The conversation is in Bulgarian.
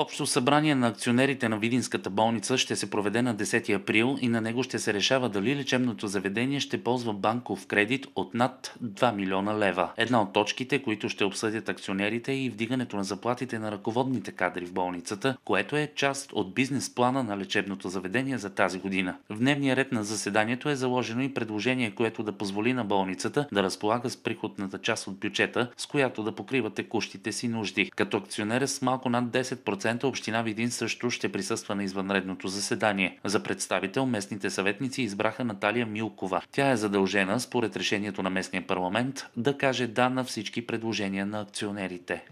Общо събрание на акционерите на Видинската болница ще се проведе на 10 април и на него ще се решава дали лечебното заведение ще ползва банков кредит от над 2 милиона лева. Една от точките, които ще обсъдят акционерите е и вдигането на заплатите на ръководните кадри в болницата, което е част от бизнес плана на лечебното заведение за тази година. В дневния ред на заседанието е заложено и предложение, което да позволи на болницата да разполага с приходната част от бюджета, с която да покрива текущите си нужди. Като акционер с малко над 10% 100% община Видин също ще присъства на извънредното заседание. За представител местните съветници избраха Наталия Милкова. Тя е задължена според решението на местния парламент да каже да на всички предложения на акционерите.